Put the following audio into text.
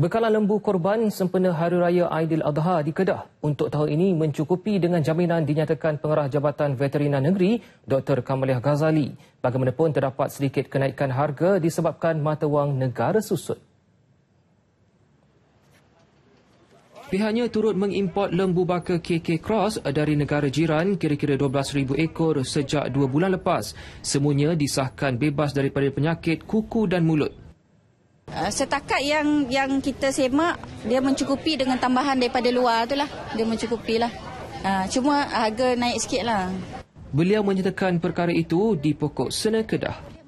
Bekalan lembu korban sempena Hari Raya Aidil Adha di Kedah untuk tahun ini mencukupi dengan jaminan dinyatakan Pengarah Jabatan Veterina Negeri Dr. Kamaliah Ghazali. Bagaimanapun terdapat sedikit kenaikan harga disebabkan mata wang negara susut. Pihaknya turut mengimport lembu baka KK Cross dari negara jiran kira-kira 12,000 ekor sejak dua bulan lepas. Semuanya disahkan bebas daripada penyakit kuku dan mulut. Eh, setakat yang yang kita semak dia mencukupi dengan tambahan daripada luar tu lah dia mencukupi lah ha, cuma harga naik sikit lah beliau menyatakan perkara itu di pokok Sena Kedah